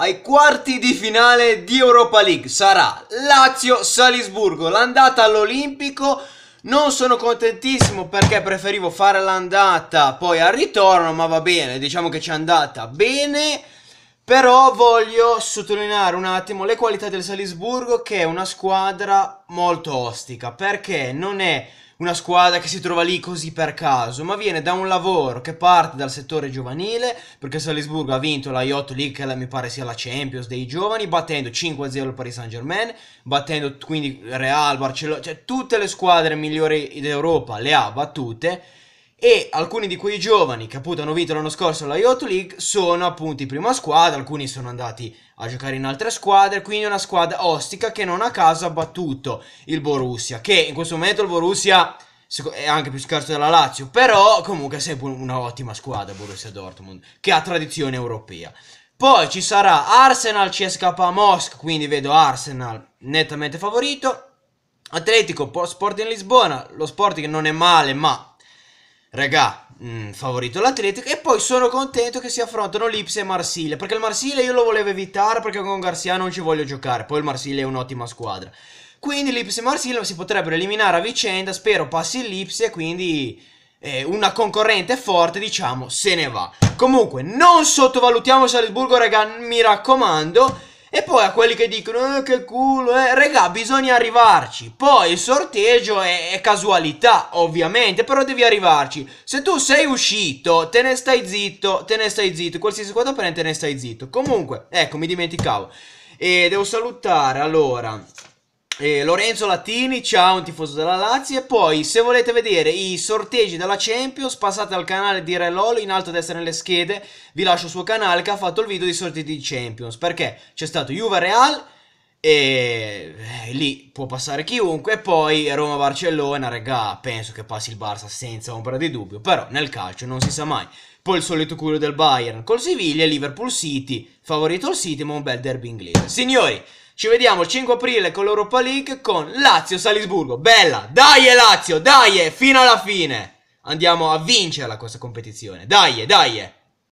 ai quarti di finale di Europa League. Sarà Lazio-Salisburgo, l'andata all'Olimpico. Non sono contentissimo perché preferivo fare l'andata poi al ritorno, ma va bene, diciamo che ci è andata bene. Però voglio sottolineare un attimo le qualità del Salisburgo che è una squadra molto ostica perché non è una squadra che si trova lì così per caso, ma viene da un lavoro che parte dal settore giovanile, perché Salisburgo ha vinto la Yacht League, che mi pare sia la Champions dei giovani, battendo 5-0 il Paris Saint-Germain, battendo quindi Real, Barcellona, cioè tutte le squadre migliori d'Europa le ha battute e alcuni di quei giovani che appunto hanno vinto l'anno scorso la Yacht League sono appunto in prima squadra, alcuni sono andati a giocare in altre squadre, quindi una squadra ostica che non a caso ha battuto il Borussia, che in questo momento il Borussia è anche più scarso della Lazio, però comunque è sempre un'ottima squadra Borussia Dortmund, che ha tradizione europea. Poi ci sarà Arsenal CSK Mosca, quindi vedo Arsenal nettamente favorito. Atletico Sporting Lisbona, lo Sporting non è male, ma Regà, mh, mm, favorito l'Atletico e poi sono contento che si affrontano Lipsia e Marsiglia perché il Marsiglia io lo volevo evitare perché con Garcia non ci voglio giocare, poi il Marsiglia è un'ottima squadra. Quindi Lipsia e Marsiglia si potrebbero eliminare a vicenda, spero passi il Lipsia e quindi eh, una concorrente forte diciamo se ne va. Comunque non sottovalutiamo Salisburgo raga, mi raccomando e poi a quelli che dicono eh, che culo, eh, regà, bisogna arrivarci. Poi il sorteggio è, è, casualità, ovviamente, però devi arrivarci. Se tu sei uscito, te ne stai zitto, te ne stai zitto. Qualsiasi cosa prende, te ne stai zitto. Comunque, ecco, mi dimenticavo. E devo salutare, allora, eh, Lorenzo Latini, ciao un tifoso della Lazio. E poi, se volete vedere i sorteggi della Champions, passate al canale di Relolo in alto a destra nelle schede. Vi lascio il suo canale che ha fatto il video dei sorteggi di Champions. Perché c'è stato Juve Real. E eh, lì può passare chiunque. E poi Roma-Barcellona, regà, penso che passi il Barça senza ombra di dubbio. Però nel calcio non si sa mai. Poi il solito culo del Bayern col Siviglia, Liverpool City, favorito il City, ma un bel derby inglese. Signori, ci vediamo il 5 aprile con l'Europa League con Lazio-Salisburgo. Bella! Dai eh, Lazio, dai! Eh, fino alla fine! Andiamo a vincerla questa competizione. Dai, eh, dai!